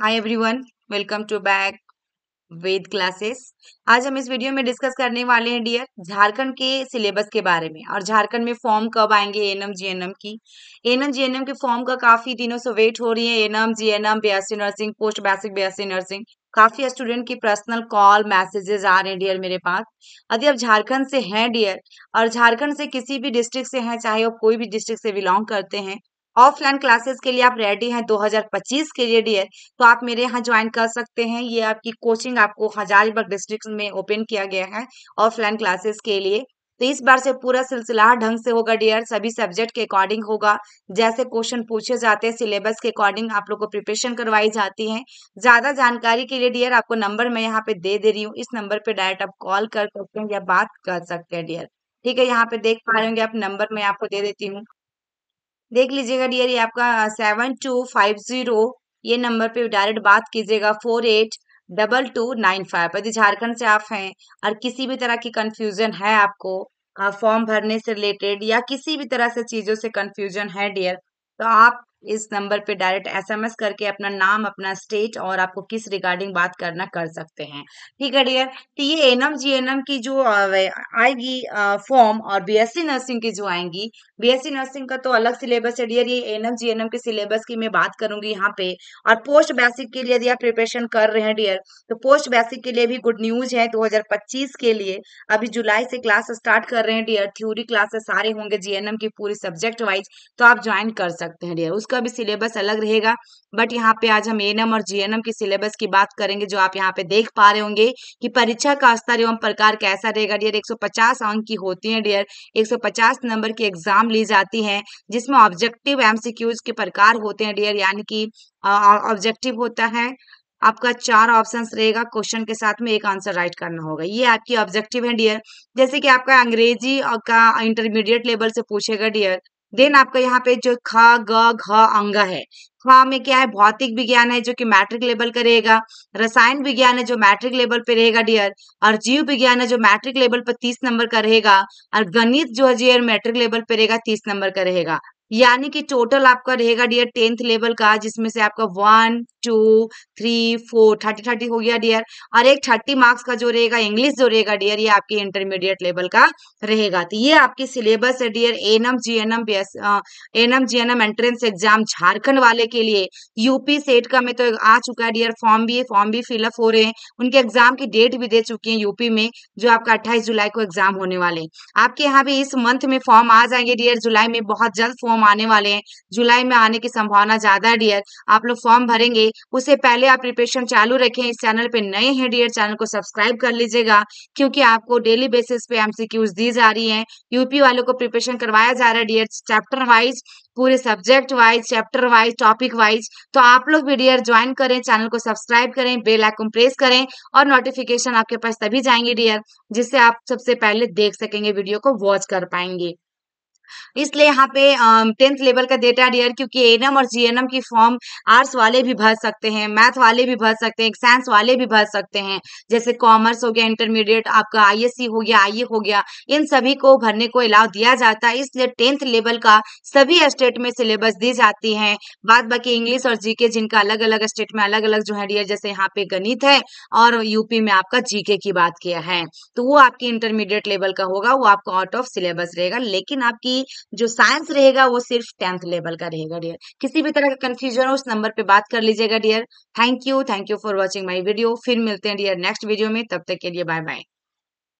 hi everyone welcome to back Ved classes आज हम इस वीडियो में डिस्कस करने वाले हैं डियर झारखंड के सिलेबस के बारे में और झारखंड में फॉर्म कब आएंगे एनएम जीएनएम की एनएम जीएनएम के फॉर्म का काफी दिनों से वेट हो रही है NM GNM BSc nursing post basic BSc nursing काफी स्टूडेंट की पर्सनल कॉल मैसेजेस आ रहे हैं डियर मेरे पास यदि आप झारखंड से हैं डियर और झारखंड से किसी भी डिस्ट्रिक्ट से हैं चाहे वो कोई भी डिस्ट्रिक्ट से बिलोंग करते हैं ऑफलाइन क्लासेस के लिए आप रेडी हैं 2025 के लिए डियर तो आप मेरे यहाँ ज्वाइन कर सकते हैं ये आपकी कोचिंग आपको हजारीबाग डिस्ट्रिक्ट में ओपन किया गया है ऑफलाइन क्लासेस के लिए तो इस बार से पूरा सिलसिला ढंग से होगा डियर सभी सब्जेक्ट के अकॉर्डिंग होगा जैसे क्वेश्चन पूछे जाते हैं सिलेबस के अकॉर्डिंग आप लोग को प्रिपरेशन करवाई जाती है ज्यादा जानकारी के लिए डियर आपको नंबर मैं यहाँ पे दे दे रही हूँ इस नंबर पे डायरेक्ट आप कॉल कर सकते हैं या बात कर सकते हैं डियर ठीक है यहाँ पे देख पा रहे होंगे आप नंबर मैं आपको दे देती हूँ देख लीजिएगा डियर ये आपका सेवन टू फाइव जीरो ये नंबर पे डायरेक्ट बात कीजिएगा four eight double two nine five यदि झारखंड से आप हैं और किसी भी तरह की कंफ्यूजन है आपको फॉर्म भरने से रिलेटेड या किसी भी तरह से चीज़ों से कंफ्यूजन है डियर तो आप इस नंबर पे डायरेक्ट एसएमएस करके अपना नाम अपना स्टेट और आपको किस रिगार्डिंग बात करना कर सकते हैं ठीक है डियर तो ये एनम जी एम की जो आएगी फॉर्म और बीएससी नर्सिंग की जो आएंगी बीएससी नर्सिंग का तो अलग सिलेबस है डियर ये एनम जी के सिलेबस की मैं बात करूंगी यहाँ पे और पोस्ट बेसिक के लिए यदि आप प्रिपरेशन कर रहे हैं डियर तो पोस्ट बेसिक के लिए भी गुड न्यूज है पच्चीस के लिए अभी जुलाई से क्लास स्टार्ट कर रहे हैं डियर थ्योरी क्लासेस सारे होंगे जीएनएम की पूरी सब्जेक्ट वाइज तो आप ज्वाइन कर सकते हैं डियर उसका का भी सिलेबस अलग रहेगा बट यहाँ पे आज हम एनएम और जीएनएम की सिलेबस की बात करेंगे जो आप यहाँ पे देख पा रहे होंगे कि परीक्षा का स्तर एवं प्रकार कैसा रहेगा डियर 150 अंक की होती है डियर 150 नंबर की एग्जाम ली जाती है जिसमें ऑब्जेक्टिव एमसीक्यूज के प्रकार होते हैं डियर यानी कि ऑब्जेक्टिव होता है आपका चार ऑप्शंस रहेगा क्वेश्चन के साथ में एक आंसर राइट करना होगा ये आपकी ऑब्जेक्टिव है डियर जैसे कि आपका अंग्रेजी का इंटरमीडिएट लेवल से पूछेगा डियर देन आपका यहाँ पे जो ख ग घ अंग है ख में क्या है भौतिक विज्ञान है जो कि मैट्रिक लेवल का रहेगा रसायन विज्ञान है जो मैट्रिक लेवल पे रहेगा डियर और जीव विज्ञान है जो मैट्रिक लेवल पर तीस नंबर का रहेगा और गणित जो है जियर मैट्रिक लेवल पे रहेगा तीस नंबर का रहेगा यानी कि टोटल आपका रहेगा डियर टेंथ लेवल का जिसमें से आपका one two three four thirty thirty हो गया डियर और एक थर्टी मार्क्स का जो रहेगा इंग्लिश जो रहेगा डियर ये आपके इंटरमीडिएट लेवल का रहेगा तो ये आपकी सिलेबस है dear M GNM NM GNM entrance exam Jharkhand वाले के लिए यूपी सेट का में तो आ चुका है डियर फॉर्म भी फॉर्म भी फिलअप हो रहे हैं उनके एग्जाम की डेट भी दे चुकी है यूपी में जो आपका अट्ठाईस जुलाई को एग्जाम होने वाले आपके यहाँ भी इस मंथ में फॉर्म आ जाएंगे डियर जुलाई में बहुत जल्द फॉर्म फॉर्म आने वाले हैं जुलाई में आने की संभावना ज्यादा है डियर आप लोग फॉर्म भरेंगे उससे पहले आप प्रिपरेशन चालू रखें इस चैनल पे नए हैं डियर चैनल को सब्सक्राइब कर लीजिएगा क्योंकि आपको डेली बेसिस पे एमसीक्यूज दी जा रही है यूपी वालों को प्रिपरेशन करवाया जा रहा है डियर चैप्टर वाइज पूरे subject wise chapter wise topic wise तो आप लोग भी डियर ज्वाइन करें चैनल को सब्सक्राइब करें बेल आइकन प्रेस करें और नोटिफिकेशन आपके पास तभी जाएंगे डियर जिससे आप सबसे पहले देख सकेंगे वीडियो को वॉच कर पाएंगे इसलिए यहाँ पे टेंथ लेवल का डेटा डियर क्योंकि एनम और जीएनएम की फॉर्म आर्ट्स वाले भी भर सकते हैं मैथ वाले भी भर सकते हैं साइंस वाले भी भर सकते हैं जैसे कॉमर्स हो गया इंटरमीडिएट आपका आईएससी हो गया आई e हो गया इन सभी को भरने को अलाव दिया जाता है इसलिए टेंथ लेवल का सभी स्टेट में सिलेबस दी जाती है बाद बाकी इंग्लिश और जीके जिनका अलग अलग स्टेट में अलग अलग जो है डियर जैसे यहाँ पे गणित है और यूपी में आपका जीके की बात किया है तो वो आपकी इंटरमीडिएट लेवल का होगा वो आपका आउट ऑफ सिलेबस रहेगा लेकिन आपकी जो साइंस रहेगा वो सिर्फ टेंथ लेवल का रहेगा डियर किसी भी तरह का कंफ्यूजन हो उस नंबर पे बात कर लीजिएगा dear thank you thank you for watching my video फिर मिलते हैं डियर नेक्स्ट वीडियो में तब तक के लिए बाय बाय